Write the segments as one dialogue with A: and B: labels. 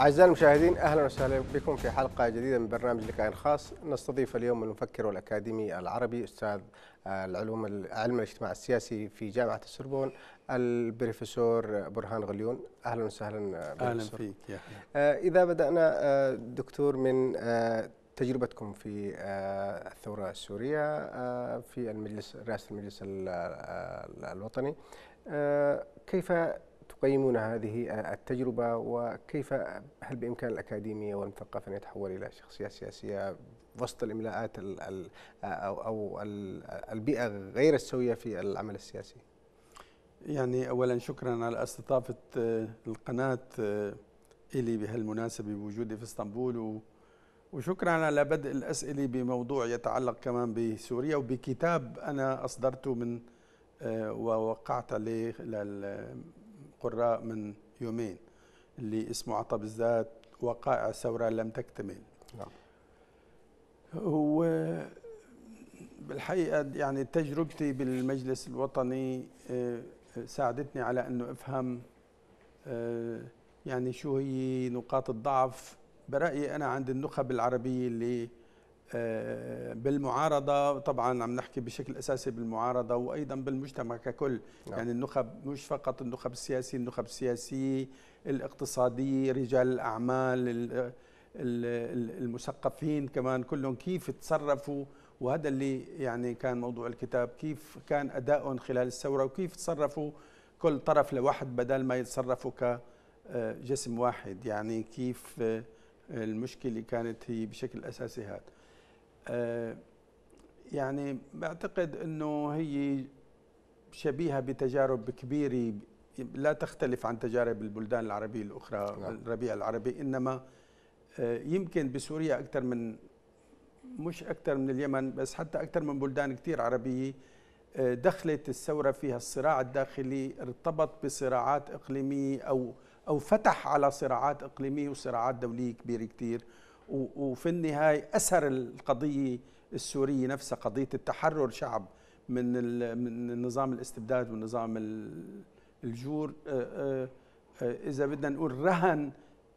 A: أعزائي المشاهدين أهلا وسهلا بكم في حلقة جديدة من برنامج لقاء خاص نستضيف اليوم المفكر والأكاديمي العربي أستاذ العلوم علم الاجتماع السياسي في جامعة السربون البروفيسور برهان غليون أهلا وسهلا أهلا فيك يا آه، إذا بدأنا آه، دكتور من آه، تجربتكم في الثورة السورية في المجلس رئاسة المجلس الوطني كيف تقيمون هذه التجربة وكيف هل بإمكان الأكاديمية والمثقف أن يتحول إلى شخصية سياسية وسط الإملاءات أو أو البيئة غير السوية في العمل السياسي؟ يعني
B: أولا شكرا على استضافة آه، القناة آه، إلي بهالمناسبة بوجودي في اسطنبول وشكرا على بدء الأسئلة بموضوع يتعلق كمان بسوريا وبكتاب أنا أصدرته من آه، ووقعت عليه القراء من يومين اللي اسمه عطب الزاد وقائع ثورة لم تكتمل نعم. هو بالحقيقة يعني تجربتي بالمجلس الوطني آه، ساعدتني على أنه أفهم آه، يعني شو هي نقاط الضعف برأيي أنا عند النخب العربية اللي بالمعارضة طبعا عم نحكي بشكل أساسي بالمعارضة وأيضا بالمجتمع ككل نعم. يعني النخب مش فقط النخب السياسي النخب السياسي الاقتصادي رجال الأعمال المثقفين كمان كلهم كيف تصرفوا وهذا اللي يعني كان موضوع الكتاب كيف كان أدائهم خلال الثورة وكيف تصرفوا كل طرف لوحد بدل ما يتصرفوا كجسم آه، واحد يعني كيف آه، المشكلة كانت هي بشكل أساسي هذا آه، يعني بعتقد انه هي شبيهه بتجارب كبيره لا تختلف عن تجارب البلدان العربيه الاخرى نعم. الربيع العربي انما آه، يمكن بسوريا اكثر من مش اكثر من اليمن بس حتى اكثر من بلدان كثير عربيه آه، دخلت الثوره فيها الصراع الداخلي ارتبط بصراعات اقليميه او او فتح على صراعات اقليميه وصراعات دوليه كبيره كثير وفي النهاية أثر القضية السورية نفسها قضية التحرر شعب من من نظام الاستبداد ونظام الجور آه، آه، آه، إذا بدنا نقول رهن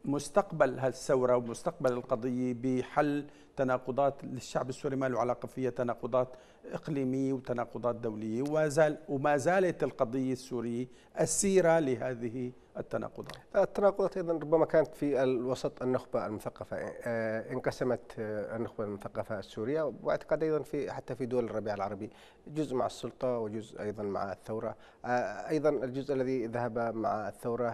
B: مستقبل هالثورة ومستقبل القضية بحل تناقضات للشعب السوري ما له علاقه فيها تناقضات اقليميه وتناقضات دوليه وزال وما زالت القضيه السوريه
A: اسيره لهذه التناقضات. التناقضات ايضا ربما كانت في الوسط النخبه المثقفه آه، انقسمت آه، النخبه المثقفه السوريه واعتقد ايضا في حتى في دول الربيع العربي جزء مع السلطه وجزء ايضا مع الثوره آه، ايضا الجزء الذي ذهب مع الثوره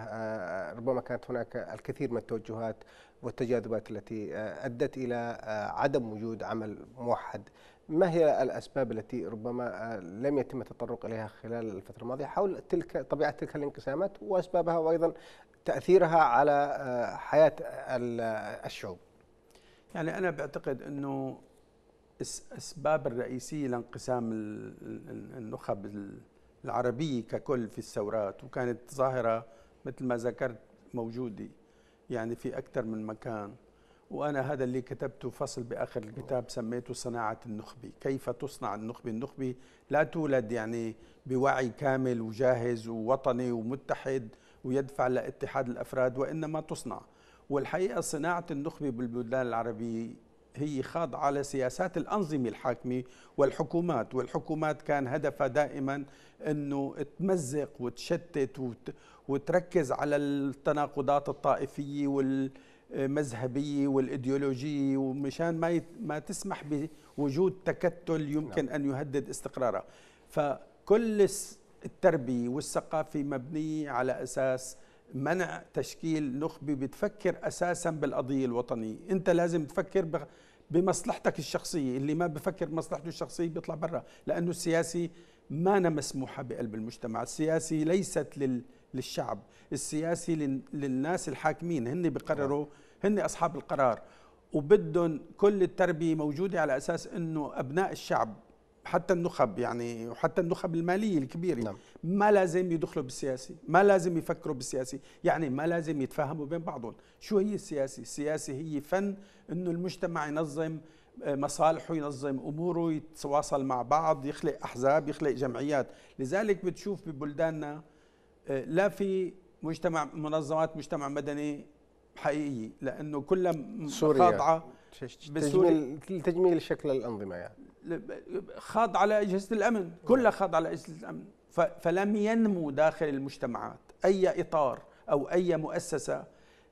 A: ربما كانت هناك الكثير من التوجهات والتجاذبات التي آه، أدت إلى آه، عدم وجود عمل موحد ما هي الأسباب التي ربما آه، لم يتم التطرق إليها خلال الفترة الماضية حول تلك طبيعة تلك الانقسامات وأسبابها وأيضا تأثيرها على حياة الشعوب يعني أنا
B: بعتقد أنه
A: الأسباب
B: الرئيسية لانقسام النخب العربية ككل في الثورات وكانت ظاهرة مثل ما ذكرت موجودة يعني في أكثر من مكان وأنا هذا اللي كتبته فصل بآخر الكتاب سميته صناعة النخبة كيف تصنع النخبة النخبة لا تولد يعني بوعي كامل وجاهز ووطني ومتحد ويدفع لاتحاد الأفراد وإنما تصنع والحقيقة صناعة النخبة بالبلدان العربية هي خاضعة لسياسات الأنظمة الحاكمة والحكومات والحكومات كان هدفها دائما أنه تمزق وتشتت وت... وتركز على التناقضات الطائفية والمذهبية والإيديولوجية ومشان ما, يت... ما تسمح بوجود تكتل يمكن نعم. أن يهدد استقرارها فكل التربية والثقافة مبنية على أساس منع تشكيل نخبه بتفكر اساسا بالقضيه الوطنيه انت لازم تفكر بمصلحتك الشخصيه اللي ما بفكر بمصلحته الشخصيه بيطلع برا لانه السياسي ما أنا مسموحه بقلب المجتمع السياسي ليست لل للشعب السياسي للناس الحاكمين هن بقرروا هن اصحاب القرار وبدهم كل التربيه موجوده على اساس انه ابناء الشعب حتى النخب يعني وحتى النخب الماليه الكبيره نعم. ما لازم يدخلوا بالسياسي ما لازم يفكروا بالسياسي يعني ما لازم يتفاهموا بين بعضهم شو هي السياسي السياسي هي فن انه المجتمع ينظم آه، مصالحه ينظم اموره يتواصل مع بعض يخلق احزاب يخلق جمعيات لذلك بتشوف ببلداننا آه، لا في مجتمع منظمات مجتمع مدني حقيقيه لانه كلها
A: خاضعه تجميل تجميل شكل الانظمه يعني
B: خاض على أجهزة الأمن كلها نعم. خاض على أجهزة الأمن فلم ينمو داخل المجتمعات أي إطار أو أي مؤسسة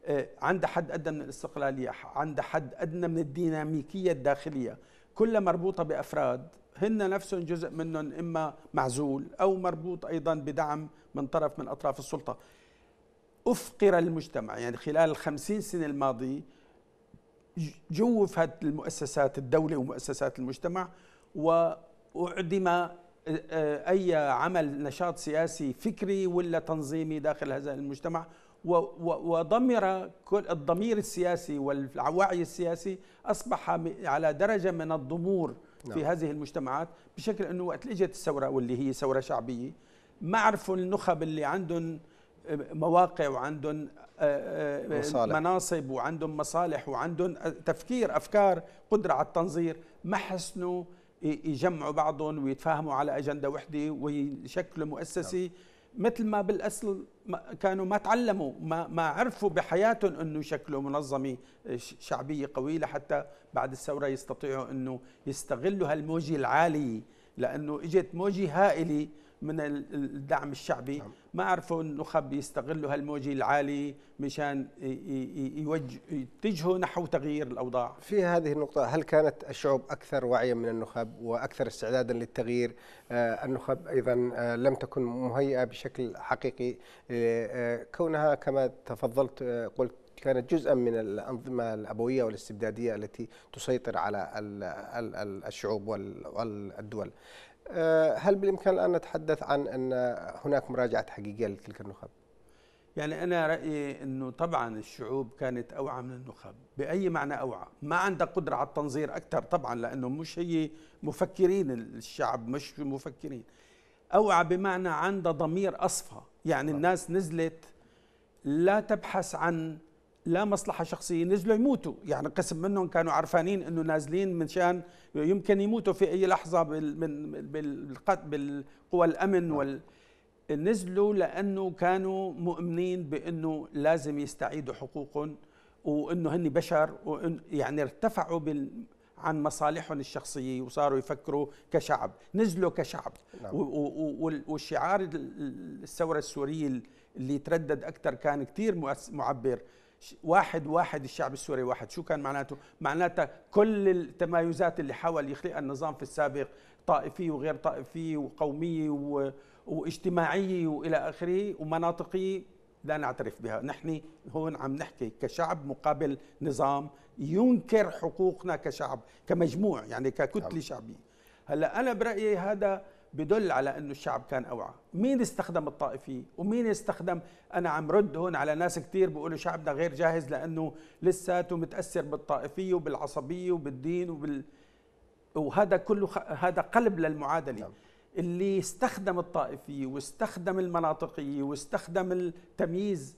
B: آه، عند حد أدنى من الاستقلالية عند حد أدنى من الديناميكية الداخلية كلها مربوطة بأفراد هن نفسهم جزء منهم إما معزول أو مربوط أيضا بدعم من طرف من أطراف السلطة أفقر المجتمع يعني خلال الخمسين سنة الماضية جوفت المؤسسات الدولة ومؤسسات المجتمع وأعدم آه، آه، أي عمل نشاط سياسي فكري ولا تنظيمي داخل هذا المجتمع وضمر كل الضمير السياسي والوعي السياسي أصبح على درجة من الضمور في نعم. هذه المجتمعات بشكل أنه وقت اجت الثورة واللي هي ثورة شعبية ما عرفوا النخب اللي عندهم مواقع وعندهم آه، آه، مصالح. مناصب وعندهم مصالح وعندهم آه، تفكير افكار قدره على التنظير ما حسنوا يجمعوا بعضهم ويتفاهموا على اجنده وحده ويشكلوا مؤسسه نعم. مثل ما بالاصل كانوا ما تعلموا ما ما عرفوا بحياتهم انه يشكلوا منظمه شعبيه قويه لحتى بعد الثوره يستطيعوا انه يستغلوا هالموجه العاليه لانه اجت موجه هائله من الدعم الشعبي نعم. ما عرفوا النخب يستغلوا هالموجة العالي مشان يتجهوا نحو تغيير الأوضاع
A: في هذه النقطة هل كانت الشعوب أكثر وعيا من النخب وأكثر استعدادا للتغيير آه، النخب أيضا آه، لم تكن مهيئة بشكل حقيقي آه، كونها كما تفضلت قلت كانت جزءا من الأنظمة الأبوية والاستبدادية التي تسيطر على الشعوب والدول آه، هل بالإمكان الآن نتحدث عن أن هناك مراجعة حقيقية لتلك النخب؟
B: يعني أنا رأيي أنه طبعا الشعوب كانت أوعى من النخب بأي معنى أوعى ما عندها قدرة على التنظير أكثر طبعا لأنه مش هي مفكرين الشعب مش مفكرين أوعى بمعنى عندها ضمير أصفى يعني الناس نزلت لا تبحث عن لا مصلحه شخصيه نزلوا يموتوا يعني قسم منهم كانوا عرفانين انه نازلين من شان يمكن يموتوا في اي لحظه بالقوى الامن نعم. وال نزلوا لانه كانوا مؤمنين بانه لازم يستعيدوا حقوقهم وانه هن بشر وإن يعني ارتفعوا بال عن مصالحهم الشخصيه وصاروا يفكروا كشعب، نزلوا كشعب نعم. والشعار الثوره السوريه اللي تردد اكثر كان كثير معبر واحد واحد الشعب السوري واحد شو كان معناته معناته كل التمايزات اللي حاول يخلقها النظام في السابق طائفية وغير طائفية وقومية و... واجتماعية وإلى آخره ومناطقية لا نعترف بها نحن هون عم نحكي كشعب مقابل نظام ينكر حقوقنا كشعب كمجموع يعني ككتلة نعم. شعبية هلا أنا برأيي هذا بدل على انه الشعب كان اوعى مين استخدم الطائفيه ومين استخدم انا عم رد هون على ناس كثير بيقولوا شعبنا غير جاهز لانه لساته متاثر بالطائفيه وبالعصبيه وبالدين وبال وهذا كله خ... هذا قلب للمعادله نعم. اللي استخدم الطائفيه واستخدم المناطقيه واستخدم التمييز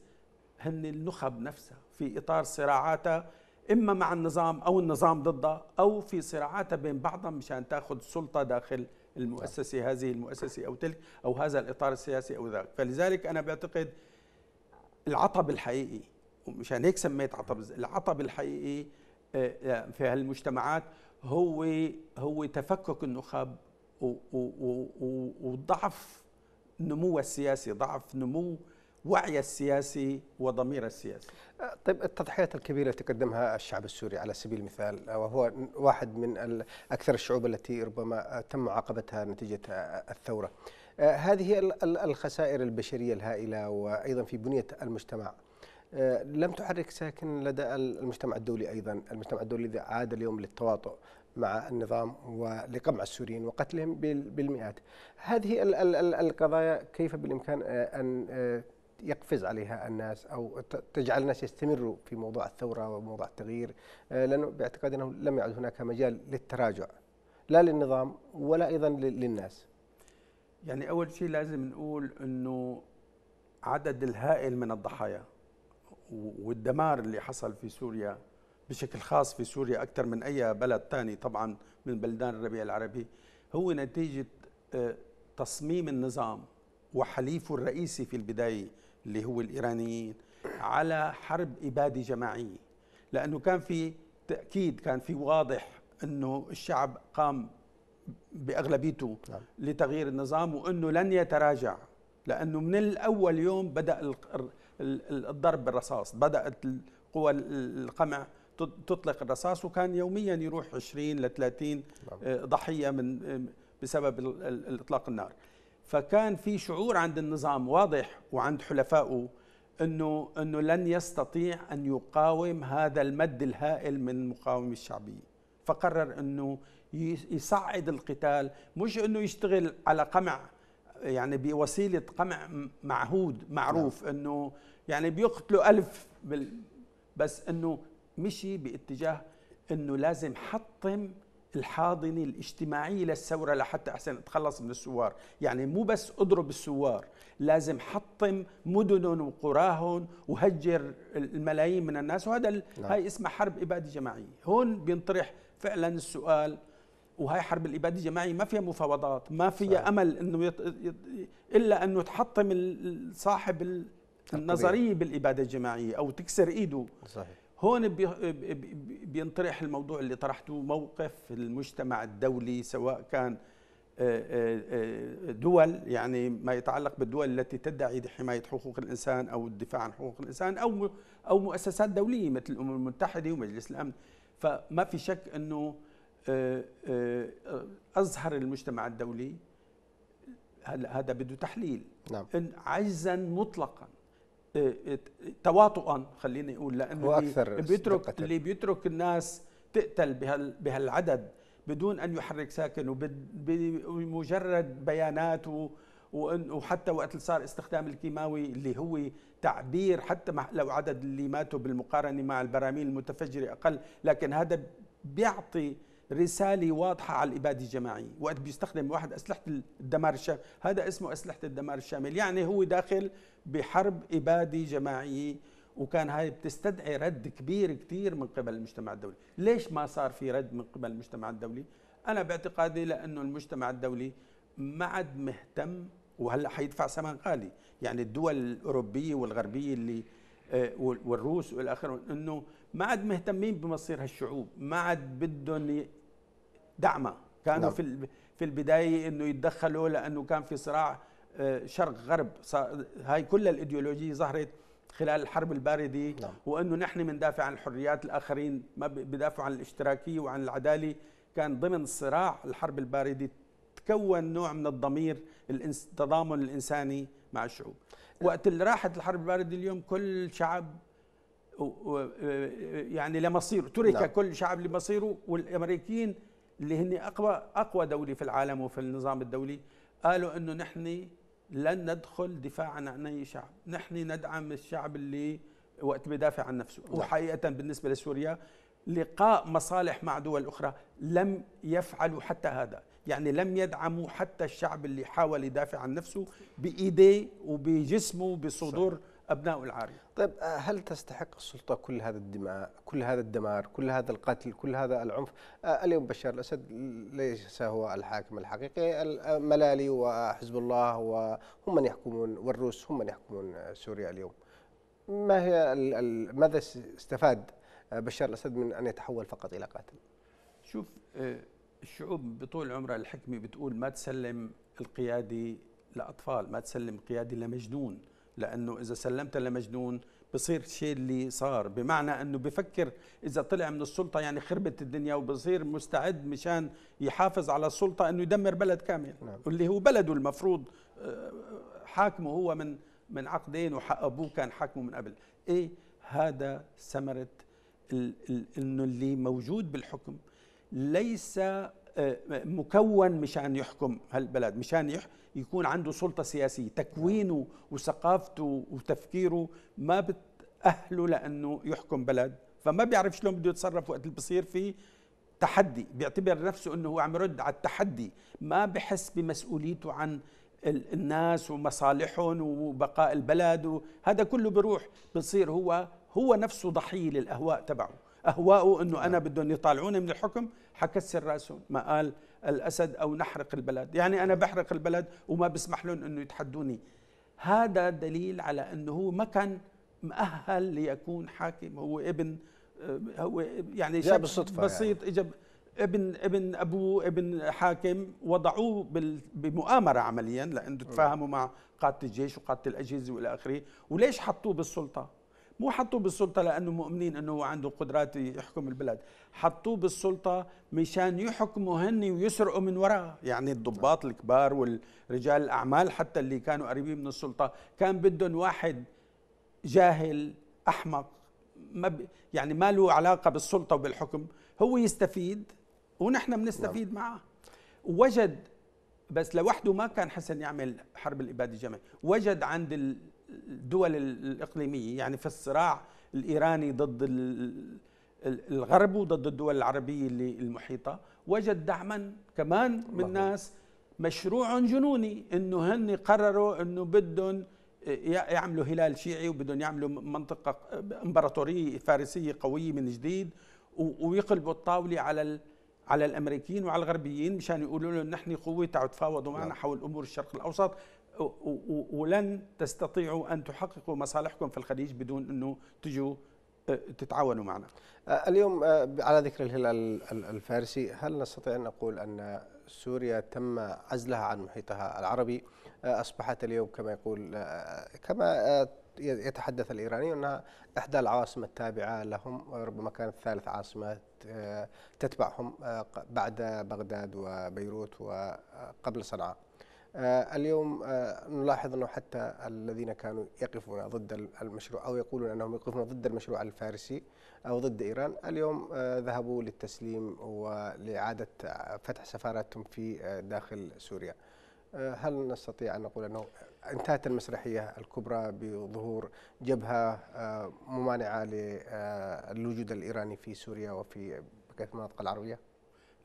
B: هن النخب نفسها في اطار صراعاتها اما مع النظام او النظام ضدها او في صراعاتها بين بعضها مشان تاخذ سلطه داخل المؤسسه هذه المؤسسه او تلك او هذا الاطار السياسي او ذاك فلذلك انا بعتقد العطب الحقيقي ومشان هيك سميت عطب العطب الحقيقي آه، آه، في هالمجتمعات هو هو تفكك النخب وضعف نمو السياسي ضعف نمو
A: وعي السياسي وضمير السياسي أه، طيب التضحيات الكبيرة التي قدمها الشعب السوري على سبيل المثال أه، وهو واحد من أكثر الشعوب التي ربما أه، تم معاقبتها نتيجة الثورة هذه الخسائر البشرية الهائلة وأيضا في بنية المجتمع لم تحرك ساكن لدى المجتمع الدولي أيضا المجتمع الدولي الذي عاد اليوم للتواطؤ مع النظام ولقمع السوريين وقتلهم بالمئات هذه القضايا كيف بالإمكان أن يقفز عليها الناس او تجعل الناس يستمروا في موضوع الثوره وموضوع التغيير آه، لانه باعتقادي انه لم يعد هناك مجال للتراجع لا للنظام ولا ايضا للناس.
B: يعني اول شيء لازم نقول انه عدد الهائل من الضحايا والدمار اللي حصل في سوريا بشكل خاص في سوريا اكثر من اي بلد ثاني طبعا من بلدان الربيع العربي هو نتيجه آه، تصميم النظام وحليفه الرئيسي في البدايه اللي هو الايرانيين على حرب اباده جماعيه لانه كان في تاكيد كان في واضح انه الشعب قام باغلبيته نعم. لتغيير النظام وانه لن يتراجع لانه من الاول يوم بدا الضرب بالرصاص بدات قوى القمع تطلق الرصاص وكان يوميا يروح 20 ل 30 ضحيه من بسبب اطلاق النار فكان في شعور عند النظام واضح وعند حلفائه انه انه لن يستطيع ان يقاوم هذا المد الهائل من المقاومه الشعبيه فقرر انه يصعد القتال مش انه يشتغل على قمع يعني بوسيله قمع معهود معروف نعم. انه يعني بيقتلوا ألف بس انه مشي باتجاه انه لازم حطم الحاضنة الاجتماعية للثورة لحتى أحسن أتخلص من الثوار يعني مو بس أضرب الثوار لازم حطم مدنهم وقراهم وهجر الملايين من الناس وهذا نعم. هاي اسمها حرب إبادة جماعية هون بينطرح فعلا السؤال وهي حرب الاباده الجماعيه ما فيها مفاوضات ما فيها صحيح. امل انه يط... يط... الا انه تحطم صاحب النظريه بالاباده الجماعيه او تكسر ايده صحيح هون بينطرح الموضوع اللي طرحته موقف المجتمع الدولي سواء كان آه، آه، آه، دول يعني ما يتعلق بالدول التي تدعي حماية حقوق الإنسان أو الدفاع عن حقوق الإنسان أو أو مؤسسات دولية مثل الأمم المتحدة ومجلس الأمن فما في شك أنه أظهر المجتمع الدولي هذا بده تحليل نعم. عجزا مطلقا تواطؤا خليني اقول لانه اللي بيترك اللي بيترك الناس تقتل بهال بهالعدد بدون ان يحرك ساكن وبمجرد بيانات وحتى وقت اللي صار استخدام الكيماوي اللي هو تعبير حتى لو عدد اللي ماتوا بالمقارنه مع البراميل المتفجره اقل لكن هذا بيعطي رساله واضحه على الاباده الجماعيه وقت بيستخدم واحد اسلحه الدمار الشامل هذا اسمه اسلحه الدمار الشامل يعني هو داخل بحرب اباده جماعيه وكان هاي بتستدعي رد كبير كثير من قبل المجتمع الدولي ليش ما صار في رد من قبل المجتمع الدولي انا باعتقادي لانه المجتمع الدولي ما عاد مهتم وهلا حيدفع ثمن غالي يعني الدول الاوروبيه والغربيه اللي آه، والروس والى انه ما عاد مهتمين بمصير هالشعوب ما عاد بدهم دعمه كانوا نعم. في في البدايه انه يتدخلوا لانه كان في صراع آه، شرق غرب هاي كل الايديولوجيه ظهرت خلال الحرب البارده نعم. وانه نحن بندافع عن الحريات الاخرين ما بدافعوا عن الاشتراكيه وعن العداله كان ضمن صراع الحرب البارده تكون نوع من الضمير التضامن الانساني مع الشعوب وقت اللي راحت الحرب البارده اليوم كل شعب آه، يعني لمصيره ترك نعم. كل شعب لمصيره والامريكيين اللي هن اقوى اقوى دوله في العالم وفي النظام الدولي قالوا انه نحن لن ندخل دفاعا عن اي شعب، نحن ندعم الشعب اللي وقت بدافع عن نفسه، نعم. وحقيقه بالنسبه لسوريا لقاء مصالح مع دول اخرى لم يفعلوا حتى هذا، يعني لم يدعموا حتى الشعب اللي حاول يدافع عن نفسه بايديه وبجسمه
A: بصدور صحيح. أبناء العارية طيب آه، هل تستحق السلطة كل هذا الدماء كل هذا الدمار كل هذا القتل كل هذا العنف آه، اليوم بشار الأسد ليس هو الحاكم الحقيقي الملالي آه، وحزب الله وهم من يحكمون والروس هم من يحكمون سوريا اليوم ما هي ماذا استفاد بشار الأسد من أن يتحول فقط إلى قاتل
B: شوف الشعوب بطول عمرها الحكمة بتقول ما تسلم القياده لأطفال ما تسلم قياده لمجنون لانه اذا سلمت لمجنون بصير شيء اللي صار بمعنى انه بفكر اذا طلع من السلطه يعني خربت الدنيا وبصير مستعد مشان يحافظ على السلطه انه يدمر بلد كامل نعم. واللي هو بلده المفروض آه، حاكمه هو من من عقدين وابوه كان حاكمه من قبل ايه هذا ثمره انه اللي موجود بالحكم ليس مكون مشان يحكم هالبلد مشان يكون عنده سلطة سياسية تكوينه وثقافته وتفكيره ما بتأهله لأنه يحكم بلد فما بيعرف شلون بده يتصرف وقت اللي بصير فيه تحدي بيعتبر نفسه انه هو عم يرد على التحدي ما بحس بمسؤوليته عن الناس ومصالحهم وبقاء البلد وهذا كله بروح بصير هو هو نفسه ضحيه للاهواء تبعه اهواؤه انه انا نعم. بدهم يطالعوني من الحكم حكسر راسهم ما قال الاسد او نحرق البلد يعني انا بحرق البلد وما بسمح لهم انه يتحدوني هذا دليل على انه هو ما كان مؤهل ليكون حاكم هو ابن آه، هو يعني جاء بالصدفه يعني. بسيط يعني. اجى ابن ابن ابوه ابن حاكم وضعوه بمؤامره عمليا لانه تفاهموا مع قاده الجيش وقاده الاجهزه والى اخره وليش حطوه بالسلطه مو حطوه بالسلطة لأنه مؤمنين أنه هو عنده قدرات يحكم البلاد حطوه بالسلطة مشان يحكموا هن ويسرقوا من وراه يعني الضباط الكبار والرجال الأعمال حتى اللي كانوا قريبين من السلطة كان بدهم واحد جاهل أحمق ما ب... يعني ما له علاقة بالسلطة وبالحكم هو يستفيد ونحن بنستفيد نعم. معه وجد بس لوحده ما كان حسن يعمل حرب الإبادة الجماعية وجد عند الدول الإقليمية يعني في الصراع الإيراني ضد الغرب وضد الدول العربية اللي المحيطة وجد دعما كمان من ناس مشروع جنوني انه هن قرروا انه بدهم يعملوا هلال شيعي وبدهم يعملوا منطقة امبراطورية فارسية قوية من جديد ويقلبوا الطاولة على على الامريكيين وعلى الغربيين مشان يقولوا لهم نحن قوه تعالوا تفاوضوا معنا نعم. حول امور الشرق الاوسط ولن تستطيعوا أن
A: تحققوا مصالحكم في الخليج بدون أنه تجوا آه، تتعاونوا معنا آه، اليوم آه، على ذكر الهلال الفارسي هل نستطيع أن نقول أن سوريا تم عزلها عن محيطها العربي أصبحت اليوم كما يقول كما يتحدث الإيراني أنها إحدى العواصم التابعة لهم ربما كانت ثالث عاصمة تتبعهم بعد بغداد وبيروت وقبل صنعاء آه، اليوم آه، نلاحظ انه حتى الذين كانوا يقفون ضد المشروع او يقولون انهم يقفون ضد المشروع الفارسي او ضد ايران اليوم آه، ذهبوا للتسليم ولاعاده فتح سفاراتهم في داخل سوريا. هل نستطيع ان نقول انه انتهت المسرحيه الكبرى بظهور جبهه ممانعه للوجود الايراني في سوريا وفي بقيه المناطق العربيه؟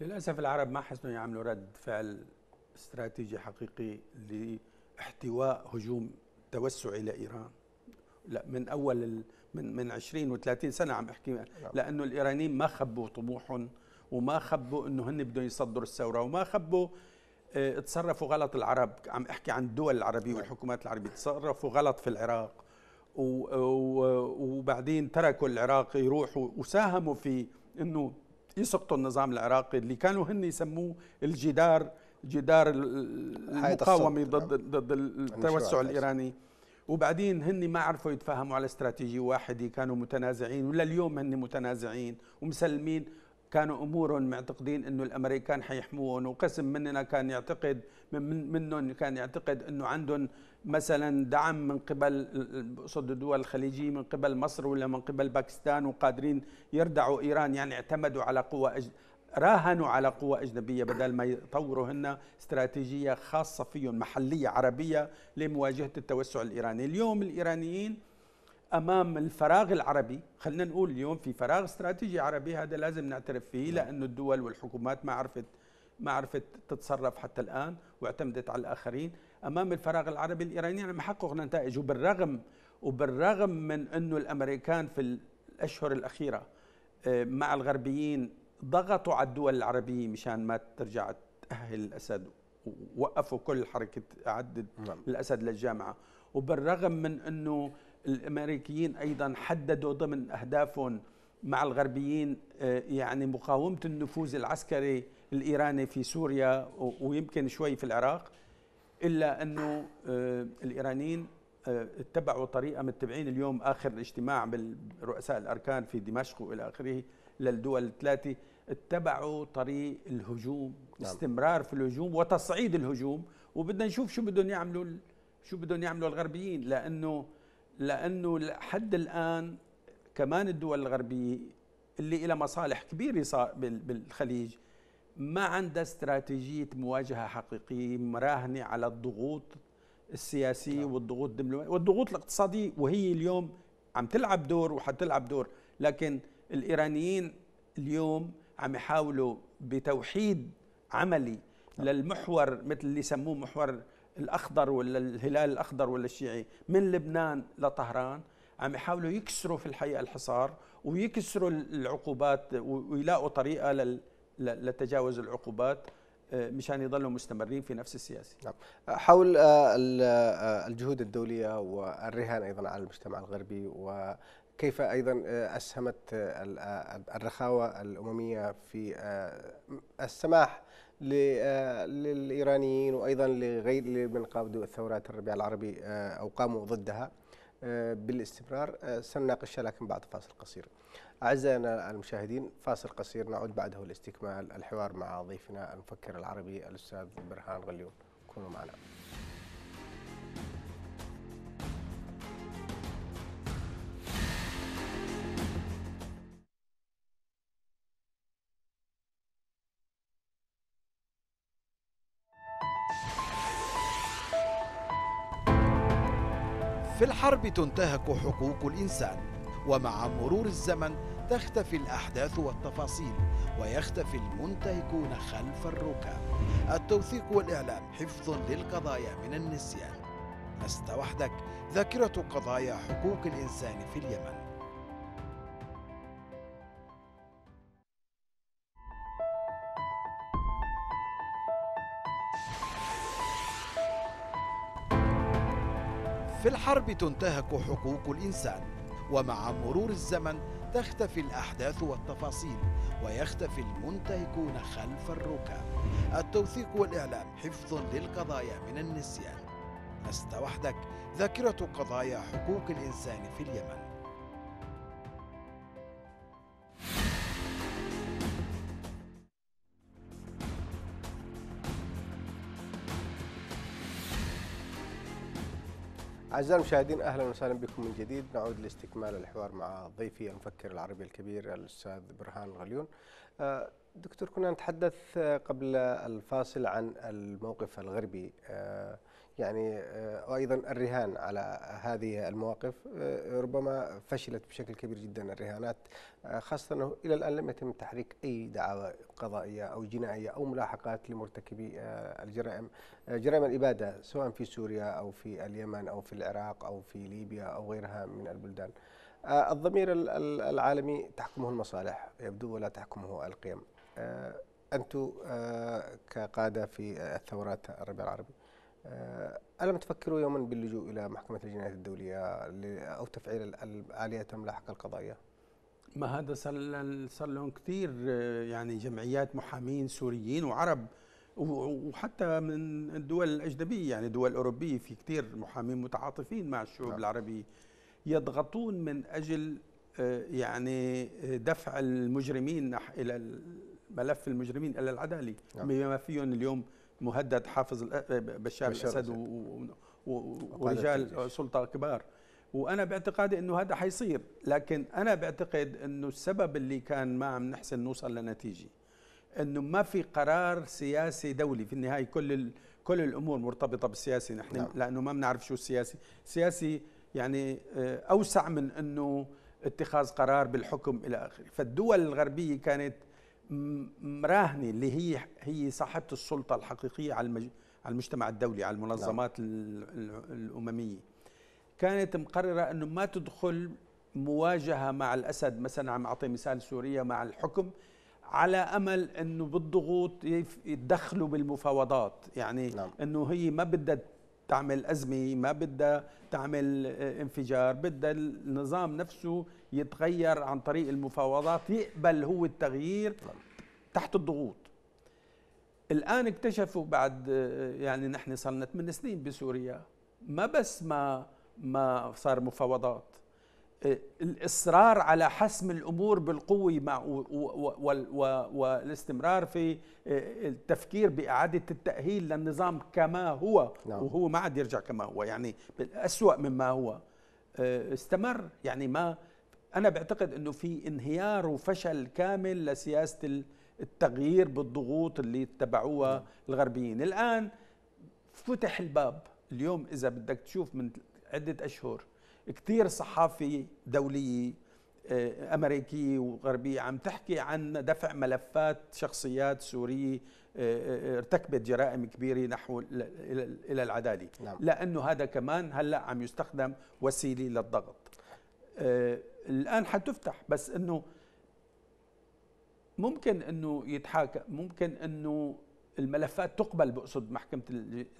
B: للاسف العرب ما حسنوا يعملوا رد فعل استراتيجي حقيقي لاحتواء هجوم توسع الى ايران لا من اول من من 20 و30 سنه عم احكي نعم. لانه الايرانيين ما خبوا طموحهم وما خبوا انه هن بدهم يصدروا الثوره وما خبوا اه تصرفوا غلط العرب عم احكي عن الدول العربيه نعم. والحكومات العربيه تصرفوا غلط في العراق وبعدين تركوا العراق يروحوا وساهموا في انه يسقطوا النظام العراقي اللي كانوا هن يسموه الجدار جدار المقاومه نعم. ضد ضد التوسع الايراني وبعدين هن ما عرفوا يتفاهموا على استراتيجيه واحده كانوا متنازعين ولا اليوم هن متنازعين ومسلمين كانوا امورهم معتقدين انه الامريكان حيحموهم وقسم مننا كان يعتقد من منهم كان يعتقد انه عندهم مثلا دعم من قبل صد الدول الخليجيه من قبل مصر ولا من قبل باكستان وقادرين يردعوا ايران يعني اعتمدوا على قوى راهنوا على قوى أجنبية بدل ما يطوروا هن استراتيجية خاصة فيهم محلية عربية لمواجهة التوسع الإيراني اليوم الإيرانيين امام الفراغ العربي خلينا نقول اليوم في فراغ استراتيجي عربي هذا لازم نعترف فيه نعم. لانه الدول والحكومات ما عرفت ما عرفت تتصرف حتى الان واعتمدت على الاخرين امام الفراغ العربي الايرانيين عم يحققوا نتائج وبالرغم وبالرغم من انه الامريكان في الاشهر الاخيره آه، مع الغربيين ضغطوا على الدول العربية مشان ما ترجع تأهل الأسد ووقفوا كل حركة عدد نعم. الأسد للجامعة وبالرغم من أنه الأمريكيين أيضا حددوا ضمن أهدافهم مع الغربيين آه، يعني مقاومة النفوذ العسكري الإيراني في سوريا ويمكن شوي في العراق إلا أنه آه، الإيرانيين آه، اتبعوا طريقة متبعين اليوم آخر الاجتماع بالرؤساء الأركان في دمشق وإلى آخره للدول الثلاثه اتبعوا طريق الهجوم نعم. استمرار في الهجوم وتصعيد الهجوم وبدنا نشوف شو بدهم يعملوا شو بدهم يعملوا الغربيين لانه لانه لحد الان كمان الدول الغربيه اللي لها مصالح كبيره بالخليج ما عندها استراتيجيه مواجهه حقيقيه مراهنه على الضغوط السياسيه نعم. والضغوط الدبلوماسيه والضغوط الاقتصاديه وهي اليوم عم تلعب دور وحتلعب دور لكن الايرانيين اليوم عم يحاولوا بتوحيد عملي للمحور مثل اللي يسموه محور الاخضر ولا الهلال الاخضر ولا الشيعي من لبنان لطهران عم يحاولوا يكسروا في الحقيقه الحصار ويكسروا العقوبات ويلاقوا طريقه لتجاوز العقوبات آه، مشان يضلوا مستمرين
A: في نفس السياسه. نعم. حول آه، آه، الجهود الدوليه والرهان ايضا على المجتمع الغربي و كيف ايضا آه، اسهمت آه، آه، الرخاوه الامميه في السماح للايرانيين وايضا لغير من قادوا الثورات الربيع العربي او قاموا ضدها بالاستمرار سنناقشها لكن بعد فاصل قصير. اعزائنا المشاهدين فاصل قصير نعود بعده لاستكمال الحوار مع ضيفنا المفكر العربي الاستاذ برهان غليون كونوا معنا.
B: الحرب تنتهك حقوق الإنسان ومع مرور الزمن تختفي الأحداث والتفاصيل ويختفي المنتهكون خلف الركاب التوثيق والإعلام حفظ للقضايا من النسيان لست وحدك ذاكرة
A: قضايا حقوق الإنسان في اليمن
B: في الحرب تنتهك حقوق الإنسان ومع مرور الزمن تختفي الأحداث والتفاصيل ويختفي المنتهكون خلف الركام التوثيق والإعلام حفظ للقضايا من النسيان لست وحدك ذاكرة قضايا
A: حقوق الإنسان في اليمن أعزائي المشاهدين أهلا وسهلا بكم من جديد نعود لاستكمال الحوار مع ضيفي المفكر العربي الكبير الأستاذ برهان الغليون آه، دكتور كنا نتحدث قبل الفاصل عن الموقف الغربي آه، يعني آه، وايضا الرهان على هذه المواقف آه، ربما فشلت بشكل كبير جدا الرهانات آه، خاصه انه الى الان لم يتم تحريك اي دعاوى قضائيه او جنائيه او ملاحقات لمرتكبي الجرائم جرائم الاباده سواء في سوريا او في اليمن او في العراق او في ليبيا او غيرها من البلدان. الضمير العالمي تحكمه المصالح يبدو ولا تحكمه القيم. انتم كقاده في الثورات الربيع العربي آه، ألم تفكروا يوما باللجوء إلى محكمة الجنايات الدولية أو تفعيل الآليات الملاحقة القضائية؟
B: ما هذا صار لهم كثير آه، يعني جمعيات محامين سوريين وعرب وحتى من الدول الأجنبية يعني دول أوروبية في كثير محامين متعاطفين مع الشعوب نعم. العربية يضغطون من أجل آه، يعني دفع المجرمين إلى ملف المجرمين إلى العدالة نعم. بما فيهم اليوم مهدد حافظ بشار الاسد ورجال سلطه كبار وانا باعتقادي انه هذا حيصير لكن انا بعتقد انه السبب اللي كان ما عم نحسن نوصل لنتيجه انه ما في قرار سياسي دولي في النهايه كل كل الامور مرتبطه بالسياسي نحن نعم. لانه ما بنعرف شو السياسي سياسي يعني آه، اوسع من انه اتخاذ قرار بالحكم الى اخره فالدول الغربيه كانت مراهنه اللي هي هي صاحبه السلطه الحقيقيه على على المجتمع الدولي على المنظمات نعم. الامميه كانت مقرره انه ما تدخل مواجهه مع الاسد مثلا عم اعطي مثال سوريا مع الحكم على امل انه بالضغوط يتدخلوا بالمفاوضات يعني نعم. انه هي ما بدها تعمل أزمة ما بدها تعمل آه، انفجار بدها النظام نفسه يتغير عن طريق المفاوضات يقبل هو التغيير تحت الضغوط الآن اكتشفوا بعد آه، يعني نحن صلنا 8 سنين بسوريا ما بس ما ما صار مفاوضات الاصرار على حسم الامور بالقوه مع والاستمرار في آه، التفكير باعاده التاهيل للنظام كما هو نعم. وهو ما عاد يرجع كما هو يعني بالاسوا مما هو آه، استمر يعني ما انا بعتقد انه في انهيار وفشل كامل لسياسه التغيير بالضغوط اللي اتبعوها نعم. الغربيين الان فتح الباب اليوم اذا بدك تشوف من عده اشهر كثير صحافي دولية آه، أمريكية وغربية عم تحكي عن دفع ملفات شخصيات سورية آه، آه، ارتكبت جرائم كبيرة نحو إلى العدالة نعم. لأنه هذا كمان هلأ عم يستخدم وسيلة للضغط الآن حتفتح بس أنه ممكن أنه يتحاكم ممكن أنه الملفات تقبل بقصد محكمه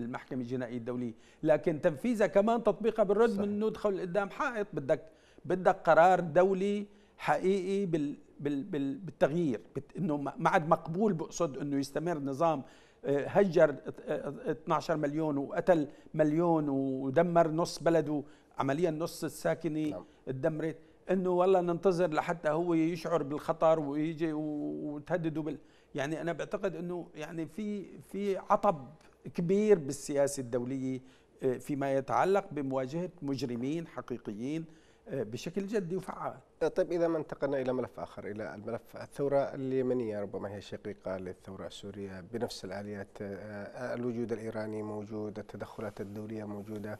B: المحكمه الجنائيه الدوليه لكن تنفيذها كمان تطبيقها بالرد من ندخل قدام حائط بدك بدك قرار دولي حقيقي بال بال بال بالتغيير انه ما عاد مقبول بقصد انه يستمر نظام آه، هجر 12 مليون وقتل مليون ودمر نص بلده عمليا نص الساكنه تدمرت نعم. انه والله ننتظر لحتى هو يشعر بالخطر ويجي وتهدده بال يعني انا بعتقد انه يعني في في عطب كبير بالسياسه الدوليه آه، فيما يتعلق بمواجهه مجرمين
A: حقيقيين آه، بشكل جدي وفعال. طيب اذا ما انتقلنا الى ملف اخر الى الملف الثوره اليمنيه ربما هي شقيقه للثوره السوريه بنفس الاليات آه، الوجود الايراني موجود التدخلات الدوليه موجوده.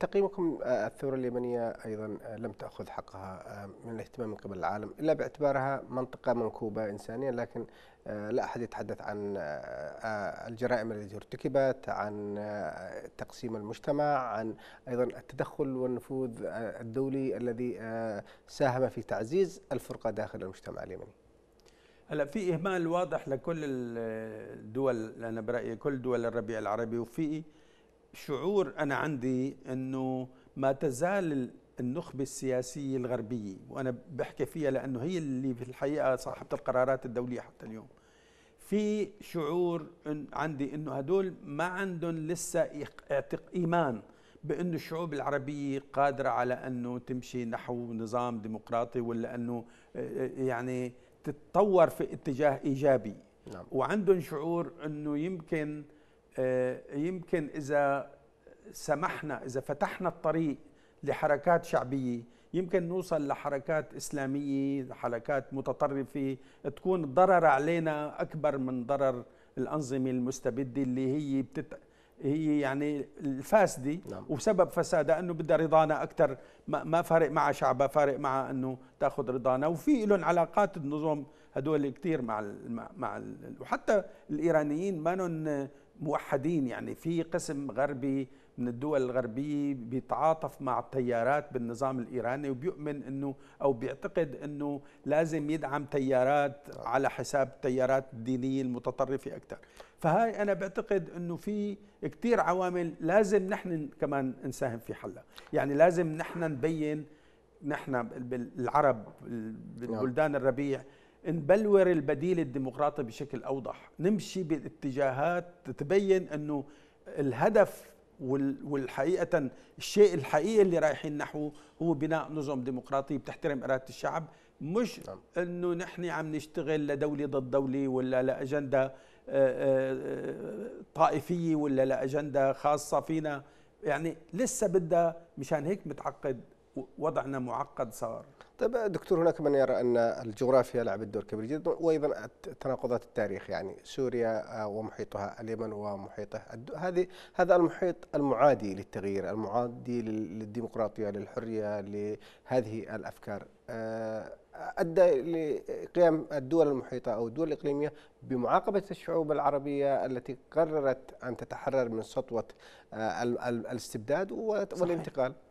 A: تقييمكم آه، الثورة اليمنية أيضا آه، لم تأخذ حقها آه، من الاهتمام من قبل العالم إلا باعتبارها منطقة منكوبة إنسانيا لكن لا أحد يتحدث عن الجرائم التي ارتكبت عن تقسيم المجتمع عن أيضا التدخل والنفوذ الدولي الذي ساهم في تعزيز الفرقة داخل المجتمع اليمني
B: هلا في اهمال واضح لكل الدول انا برايي كل دول الربيع العربي وفي شعور انا عندي انه ما تزال النخبة السياسية الغربية وأنا بحكي فيها لأنه هي اللي في الحقيقة صاحبة القرارات الدولية حتى اليوم في شعور عندي أنه هدول ما عندهم لسه إيمان بأنه الشعوب العربية قادرة على أنه تمشي نحو نظام ديمقراطي ولا أنه آه، آه، يعني تتطور في اتجاه إيجابي نعم. وعندهم شعور أنه يمكن آه، يمكن إذا سمحنا إذا فتحنا الطريق لحركات شعبية يمكن نوصل لحركات إسلامية حركات متطرفة تكون ضرر علينا أكبر من ضرر الأنظمة المستبدة اللي هي بتت... هي يعني الفاسدة نعم. وسبب فسادها أنه بدها رضانا أكثر ما فارق مع شعبها فارق مع أنه تأخذ رضانا وفي لهم علاقات النظم هدول كثير مع ال مع ال وحتى الإيرانيين ما موحدين يعني في قسم غربي من الدول الغربية بيتعاطف مع التيارات بالنظام الإيراني وبيؤمن أنه أو بيعتقد أنه لازم يدعم تيارات على حساب التيارات الدينية المتطرفة أكثر فهاي أنا بعتقد أنه في كثير عوامل لازم نحن كمان نساهم في حلها يعني لازم نحن نبين نحن بالعرب نعم. بالبلدان الربيع نبلور البديل الديمقراطي بشكل اوضح نمشي باتجاهات تبين انه الهدف والحقيقه الشيء الحقيقي اللي رايحين نحوه هو بناء نظم ديمقراطي بتحترم اراده الشعب مش نعم. انه نحن عم نشتغل لدوله ضد دوله ولا لاجنده آه، آه، طائفيه ولا لاجنده خاصه فينا يعني لسه بدها مشان هيك متعقد وضعنا معقد صار
A: طيب دكتور هناك من يرى ان الجغرافيا لعبت دور كبير جدا وايضا تناقضات التاريخ يعني سوريا آه، ومحيطها اليمن ومحيطه هذه هذا المحيط المعادي للتغيير المعادي للديمقراطيه للحريه لهذه الافكار آه، ادى لقيام الدول المحيطه او الدول الاقليميه بمعاقبه الشعوب العربيه التي قررت ان تتحرر من سطوه آه، الاستبداد والانتقال صحيح.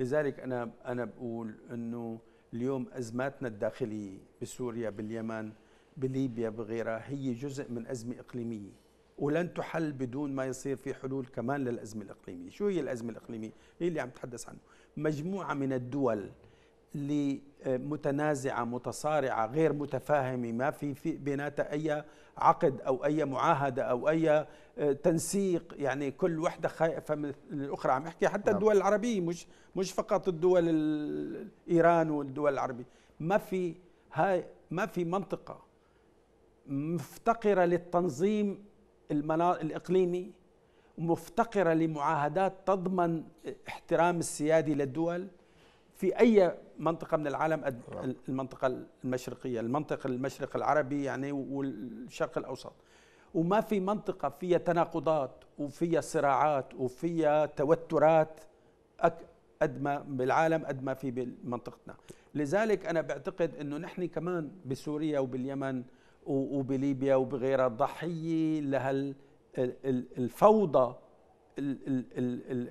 B: لذلك انا انا بقول انه اليوم أزماتنا الداخلية بسوريا باليمن بليبيا بغيرها هي جزء من أزمة إقليمية ولن تحل بدون ما يصير في حلول كمان للأزمة الإقليمية شو هي الأزمة الإقليمية؟ هي اللي عم تحدث عنه مجموعة من الدول لمتنازعة متصارعة غير متفاهمة ما في, في بيناتها أي عقد أو أي معاهدة أو أي آه، تنسيق يعني كل وحدة خايفة من الأخرى عم أحكي حتى نعم. الدول العربية مش, مش فقط الدول إيران والدول العربية ما في هاي ما في منطقة مفتقرة للتنظيم الإقليمي مفتقرة لمعاهدات تضمن احترام السيادة للدول في اي منطقه من العالم نعم. المنطقه المشرقيه المنطقه المشرق العربي يعني والشرق الاوسط وما في منطقه فيها تناقضات وفيها صراعات وفيها توترات قد ما بالعالم قد ما في بمنطقتنا لذلك انا بعتقد انه نحن كمان بسوريا وباليمن وبليبيا وبغيرها ضحيه لهال الفوضى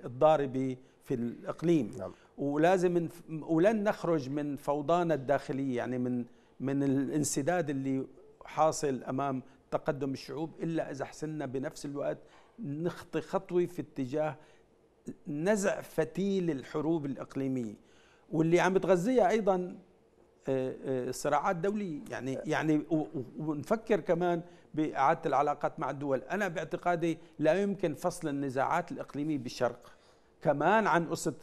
B: الضاربه في الاقليم نعم. ولازم ولن نخرج من فوضانا الداخليه يعني من من الانسداد اللي حاصل امام تقدم الشعوب الا اذا حسنا بنفس الوقت نخطي خطوه في اتجاه نزع فتيل الحروب الاقليميه واللي عم بتغذيها ايضا آه، آه، صراعات دوليه يعني يعني ونفكر كمان باعاده العلاقات مع الدول، انا باعتقادي لا يمكن فصل النزاعات الاقليميه بالشرق كمان عن قصه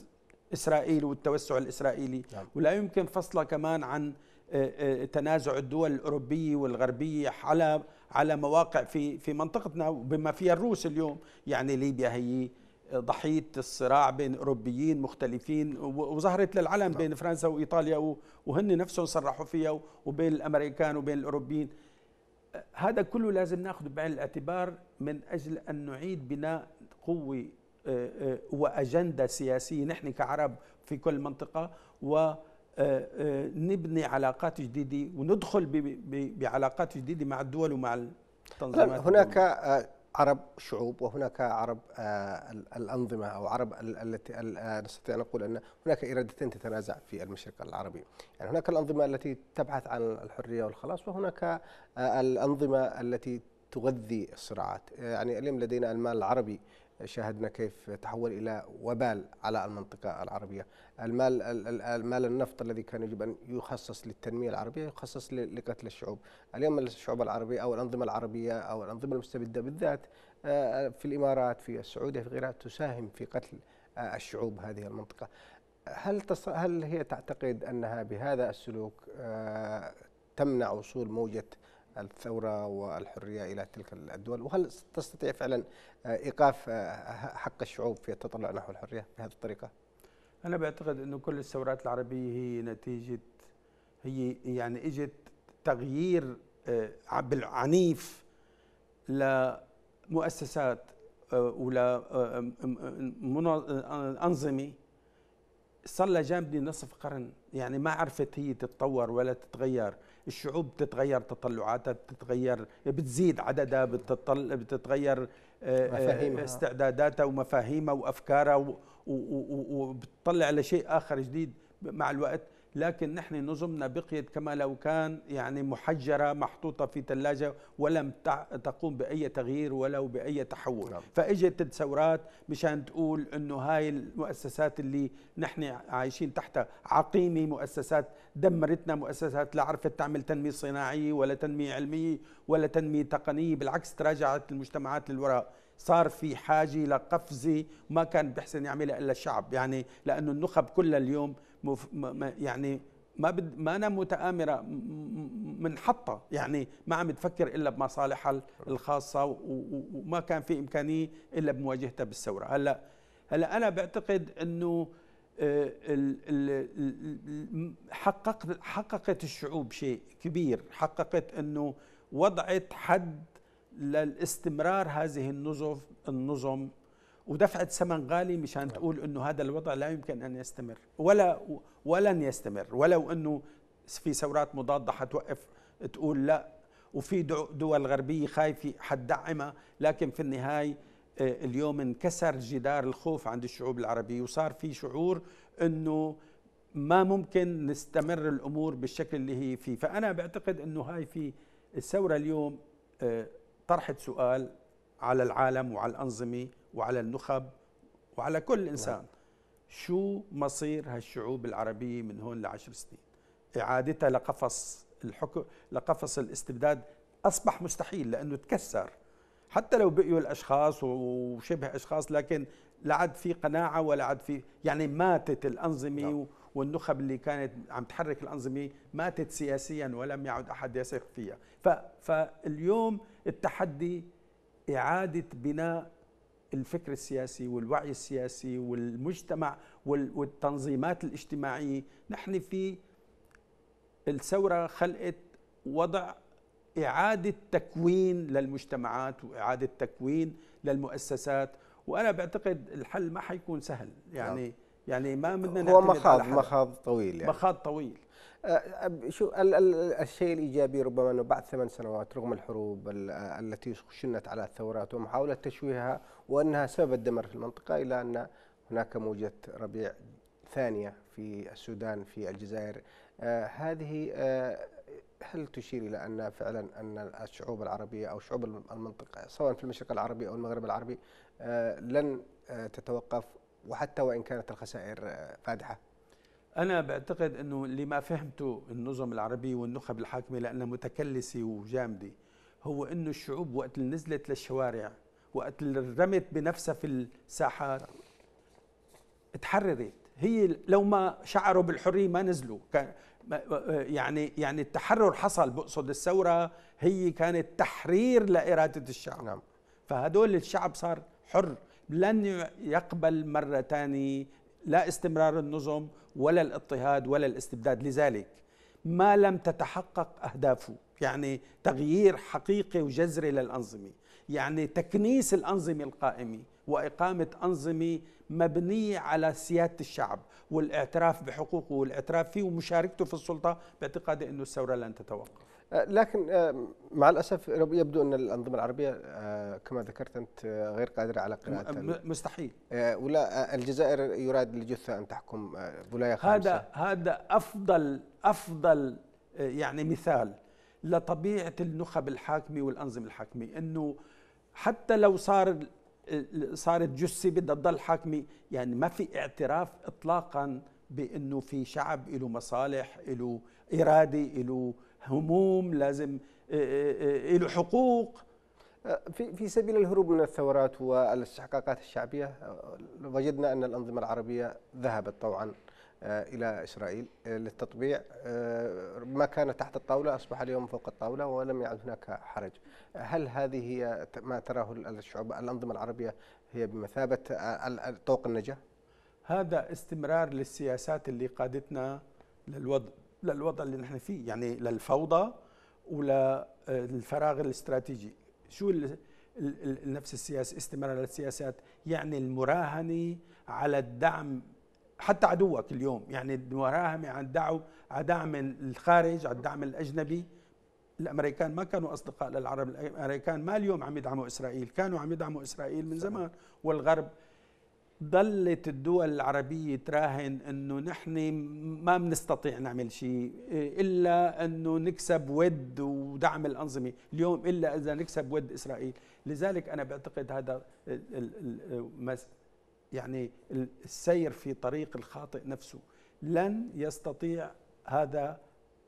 B: إسرائيل والتوسع الإسرائيلي نعم. ولا يمكن فصله كمان عن آه، آه، تنازع الدول الأوروبية والغربية على على مواقع في في منطقتنا بما فيها الروس اليوم يعني ليبيا هي ضحية الصراع بين أوروبيين مختلفين وظهرت للعلن نعم. بين فرنسا وإيطاليا وهن نفسهم صرحوا فيها وبين الأمريكان وبين الأوروبيين آه، هذا كله لازم ناخذه بعين الاعتبار من أجل أن نعيد بناء قوة آه، آه، واجنده سياسيه نحن كعرب في كل منطقه و آه، نبني علاقات جديده وندخل بعلاقات جديده مع الدول ومع التنظيمات هناك
A: عرب شعوب وهناك عرب الأنظمة أو عرب التي نستطيع أن نقول أن هناك إرادتين تتنازع في المشرق العربي يعني هناك الأنظمة التي تبحث عن الحرية والخلاص وهناك الأنظمة التي تغذي الصراعات يعني اليوم لدينا المال العربي شاهدنا كيف تحول الى وبال على المنطقه العربيه، المال المال النفط الذي كان يجب ان يخصص للتنميه العربيه يخصص لقتل الشعوب، اليوم الشعوب العربيه او الانظمه العربيه او الانظمه المستبده بالذات آه، في الامارات في السعوديه في غيرها تساهم في قتل آه، الشعوب هذه المنطقه. هل تص... هل هي تعتقد انها بهذا السلوك آه، تمنع وصول موجه الثورة والحرية إلى تلك الدول وهل تستطيع فعلا آه، إيقاف آه، حق الشعوب في التطلع نحو الحرية بهذه الطريقة؟
B: أنا بعتقد أن كل الثورات العربية هي نتيجة هي يعني إجت تغيير آه، عنيف لمؤسسات ولا أنظمة صار لها نصف قرن يعني ما عرفت هي تتطور ولا تتغير الشعوب تتغير تطلعاتها تتغير بتزيد عددها بتطل بتتغير آه، آه، استعداداتها ومفاهيمها وافكارها وبتطلع شيء اخر جديد مع الوقت لكن نحن نظمنا بقيت كما لو كان يعني محجرة محطوطة في ثلاجة ولم تقوم بأي تغيير ولو بأي تحول نعم. فإجت الثورات مشان تقول أنه هاي المؤسسات اللي نحن عايشين تحتها عقيمة مؤسسات دمرتنا مؤسسات لا عرفت تعمل تنمية صناعية ولا تنمية علمية ولا تنمية تقنية بالعكس تراجعت المجتمعات للوراء صار في حاجة لقفزة ما كان بيحسن يعملها إلا الشعب يعني لأنه النخب كلها اليوم مف... ما يعني ما بد ما انا متآمره منحطه يعني ما عم تفكر الا بمصالحها الخاصه و... وما كان في امكانيه الا بمواجهتها بالثوره هلا هلا انا بعتقد انه آه، حققت حققت الشعوب شيء كبير حققت انه وضعت حد لاستمرار هذه النظم النظم ودفعت ثمن غالي مشان طيب. تقول انه هذا الوضع لا يمكن ان يستمر ولا ولن يستمر ولو انه في ثورات مضاده حتوقف تقول لا وفي دول غربيه خايفه حتدعمها لكن في النهايه آه، اليوم انكسر جدار الخوف عند الشعوب العربيه وصار في شعور انه ما ممكن نستمر الامور بالشكل اللي هي فيه فانا بعتقد انه هاي في الثوره اليوم آه، طرحت سؤال على العالم وعلى الأنظمة وعلى النخب وعلى كل إنسان شو مصير هالشعوب العربية من هون لعشر سنين إعادتها لقفص الحكم لقفص الاستبداد أصبح مستحيل لأنه تكسر حتى لو بقيوا الأشخاص وشبه أشخاص لكن لا عاد في قناعة ولا عاد في يعني ماتت الأنظمة نعم. والنخب اللي كانت عم تحرك الأنظمة ماتت سياسيا ولم يعد أحد يثق فيها ف... فاليوم التحدي إعادة بناء الفكر السياسي والوعي السياسي والمجتمع والتنظيمات الاجتماعية نحن في الثورة خلقت وضع إعادة تكوين للمجتمعات وإعادة تكوين للمؤسسات وأنا بعتقد الحل ما حيكون سهل يعني نعم. يعني ما بدنا هو مخاض مخاض طويل يعني مخاض
A: طويل شو الشيء الايجابي ربما انه بعد ثمان سنوات رغم الحروب التي شنت على الثورات ومحاوله تشويهها وانها سبب الدمر في المنطقه الى ان هناك موجه ربيع ثانيه في السودان في الجزائر آه هذه آه هل تشير الى ان فعلا ان الشعوب العربيه او شعوب المنطقه سواء في المشرق العربي او المغرب العربي آه لن آه، تتوقف وحتى وان كانت الخسائر آه، فادحه
B: أنا بعتقد أنه اللي ما فهمته النظم العربية والنخب الحاكمة لأنها متكلسة وجامدة هو أنه الشعوب وقت اللي نزلت للشوارع وقت اللي رمت بنفسها في الساحات تحررت هي لو ما شعروا بالحرية ما نزلوا كان يعني يعني التحرر حصل بقصد الثورة هي كانت تحرير لإرادة الشعب نعم. فهدول الشعب صار حر لن يقبل مرة ثانية لا استمرار النظم ولا الاضطهاد ولا الاستبداد لذلك ما لم تتحقق أهدافه يعني تغيير حقيقي وجذري للأنظمة يعني تكنيس الأنظمة القائمة وإقامة أنظمة مبنية على سيادة الشعب والاعتراف
A: بحقوقه والاعتراف فيه ومشاركته في السلطة باعتقادي أن الثورة لن تتوقف آه، لكن آه، مع الاسف يبدو ان الانظمه العربيه آه، كما ذكرت انت غير قادره على قراءه مستحيل ولا الجزائر يراد لجثه ان تحكم ولايه خامسه
B: هذا هذا افضل افضل يعني مثال لطبيعه النخب الحاكمه والانظمه الحاكمه انه حتى لو صار صارت جثه بدها تضل حاكمه يعني ما في اعتراف اطلاقا بانه في شعب له مصالح له اراده له هموم لازم
A: له آه، آه، آه، حقوق في في سبيل الهروب من الثورات والاستحقاقات الشعبيه وجدنا ان الانظمه العربيه ذهبت طوعا الى اسرائيل للتطبيع ما كان تحت الطاوله اصبح اليوم فوق الطاوله ولم يعد هناك حرج هل هذه هي ما تراه الشعوب الانظمه العربيه هي بمثابه طوق النجاه هذا استمرار للسياسات
B: اللي قادتنا للوضع للوضع اللي نحن فيه يعني للفوضى وللفراغ آه، الاستراتيجي شو نفس السياسة استمرار السياسات يعني المراهنة على الدعم حتى عدوك اليوم يعني المراهنة على الدعم على دعم الخارج على الدعم الأجنبي الامريكان ما كانوا اصدقاء للعرب الامريكان ما اليوم عم يدعموا اسرائيل كانوا عم يدعموا اسرائيل من زمان والغرب ضلت الدول العربية تراهن أنه نحن ما بنستطيع نعمل شيء إلا أنه نكسب ود ودعم الأنظمة اليوم إلا إذا نكسب ود إسرائيل لذلك أنا بعتقد هذا يعني السير في طريق الخاطئ نفسه لن يستطيع هذا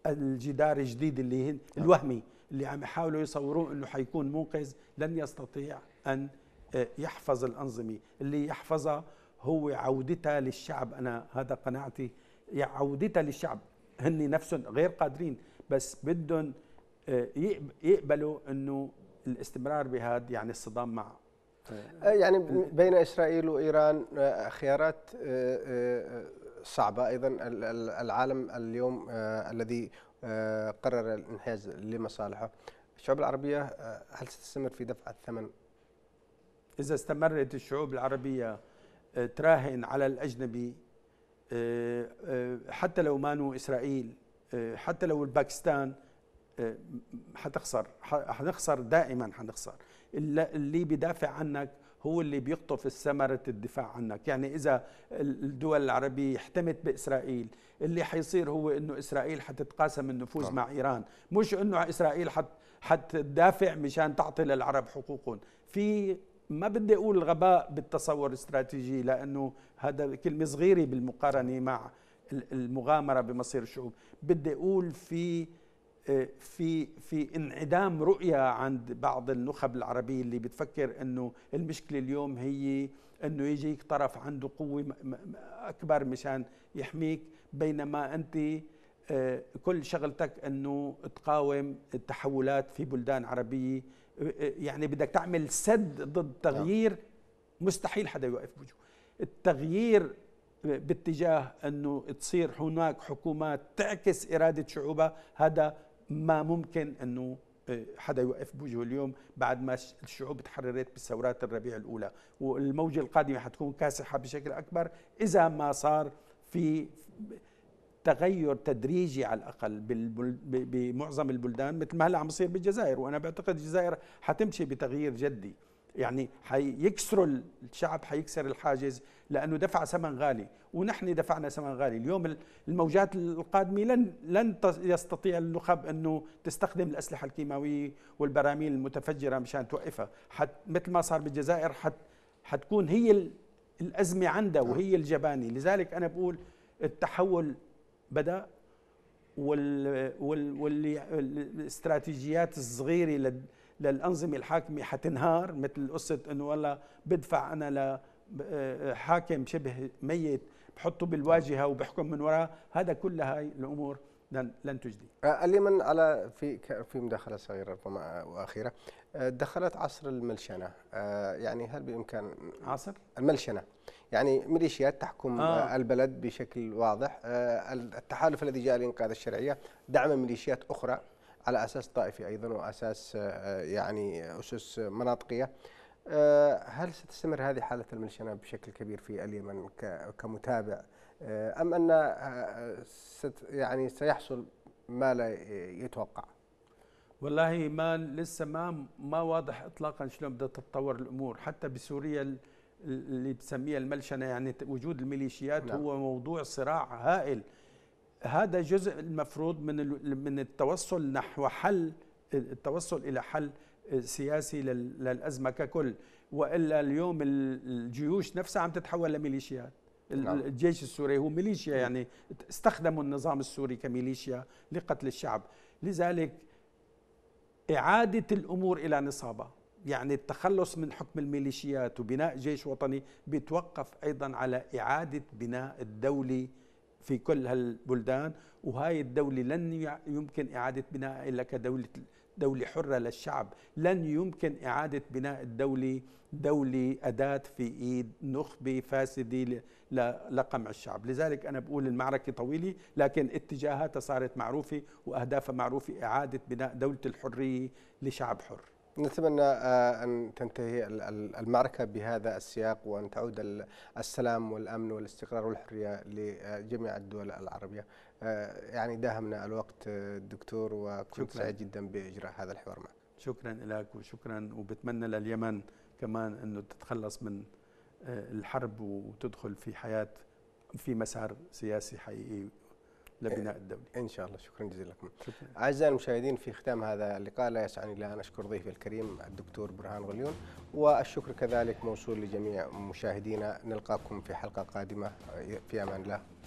B: الجدار الجديد اللي نعم. الوهمي اللي عم يحاولوا يصوروه انه حيكون منقذ لن يستطيع ان آه، يحفظ الأنظمة اللي يحفظها هو عودتها للشعب أنا هذا قناعتي عودتها للشعب هن نفسهم غير قادرين بس بدهم آه، يقبلوا أنه الاستمرار بهذا يعني الصدام مع
A: آه، يعني بين إسرائيل وإيران خيارات صعبة أيضا العالم اليوم الذي قرر الانحياز لمصالحه الشعوب العربية هل ستستمر في دفع الثمن إذا
B: استمرت الشعوب العربية آه، تراهن على الأجنبي آه، آه، حتى لو مانو إسرائيل حتى لو الباكستان حتخسر حنخسر دائما حنخسر اللي بيدافع عنك هو اللي بيقطف الثمرة الدفاع عنك يعني إذا الدول العربية احتمت بإسرائيل اللي حيصير هو أنه إسرائيل حتتقاسم النفوذ مع إيران مش أنه إسرائيل حت حتدافع مشان تعطي للعرب حقوقهم في ما بدي اقول غباء بالتصور الاستراتيجي لانه هذا كلمه صغيره بالمقارنه مع المغامره بمصير الشعوب بدي اقول في آه، في في انعدام رؤيه عند بعض النخب العربيه اللي بتفكر انه المشكله اليوم هي انه يجيك طرف عنده قوه اكبر مشان يحميك بينما انت آه، كل شغلتك انه تقاوم التحولات في بلدان عربيه يعني بدك تعمل سد ضد نعم. تغيير مستحيل حدا يوقف بوجهه التغيير باتجاه انه تصير هناك حكومات تعكس اراده شعوبها هذا ما ممكن انه آه، حدا يوقف بوجهه اليوم بعد ما الشعوب تحررت بثورات الربيع الاولى والموجه القادمه حتكون كاسحه بشكل اكبر اذا ما صار في تغير تدريجي على الاقل بمعظم البلدان مثل ما هلا عم بصير بالجزائر وانا بعتقد الجزائر حتمشي بتغيير جدي يعني حيكسروا الشعب حيكسر الحاجز لانه دفع ثمن غالي ونحن دفعنا ثمن غالي اليوم الموجات القادمه لن لن يستطيع النخب انه تستخدم الاسلحه الكيماويه والبراميل المتفجره مشان توقفها حت مثل ما صار بالجزائر حت حتكون هي الازمه عندها وهي الجبانه لذلك انا بقول التحول بدا وال والاستراتيجيات الصغيره للانظمه الحاكمه حتنهار مثل قصه انه والله بدفع انا لحاكم آه، شبه ميت بحطه بالواجهه وبحكم من
A: وراه هذا كل هاي الامور لن لن تجدي اليمن آه، على في في مداخله صغيره ربما آه، واخيره دخلت عصر الملشنه يعني هل بامكان عصر الملشنه يعني ميليشيات تحكم آه. البلد بشكل واضح آه، التحالف الذي جاء لإنقاذ الشرعية دعم ميليشيات أخرى على أساس طائفي أيضا وأساس آه، يعني أسس مناطقية آه، هل ستستمر هذه حالة الميليشيات بشكل كبير في اليمن كمتابع أم أن ست يعني سيحصل ما لا يتوقع؟
B: والله ما لسه ما ما واضح اطلاقا شلون بدها تتطور الامور حتى بسوريا اللي بتسميها الملشنه يعني وجود الميليشيات نعم. هو موضوع صراع هائل هذا جزء المفروض من من التوصل نحو حل التوصل الى حل سياسي للازمه ككل والا اليوم الجيوش نفسها عم تتحول لميليشيات نعم. الجيش السوري هو ميليشيا يعني استخدموا النظام السوري كميليشيا لقتل الشعب لذلك اعاده الامور الى نصابها يعني التخلص من حكم الميليشيات وبناء جيش وطني بيتوقف ايضا على اعاده بناء الدولي في كل هالبلدان وهاي الدولة لن يمكن إعادة بناء إلا كدولة دولة حرة للشعب لن يمكن إعادة بناء الدولة دولة أداة في إيد نخبة فاسدة لقمع الشعب لذلك أنا بقول المعركة طويلة لكن اتجاهاتها صارت معروفة وأهدافها معروفة إعادة بناء دولة الحرية لشعب حر
A: نتمنى آه، أن تنتهي المعركة بهذا السياق وأن تعود السلام والأمن والاستقرار والحرية لجميع الدول العربية آه، يعني داهمنا الوقت دكتور وكنت سعيد جدا بإجراء هذا الحوار معك
B: شكرا لك وشكرا وبتمنى لليمن كمان أنه تتخلص من آه، الحرب وتدخل في حياة في مسار سياسي
A: حقيقي لبناء إيه، الدولة إن شاء الله شكرا جزيلا لكم شكرا. أعزائي المشاهدين في ختام هذا اللقاء لا يسعني إلا أن أشكر ضيفي الكريم الدكتور برهان غليون والشكر كذلك موصول لجميع مشاهدينا نلقاكم في حلقة قادمة في أمان الله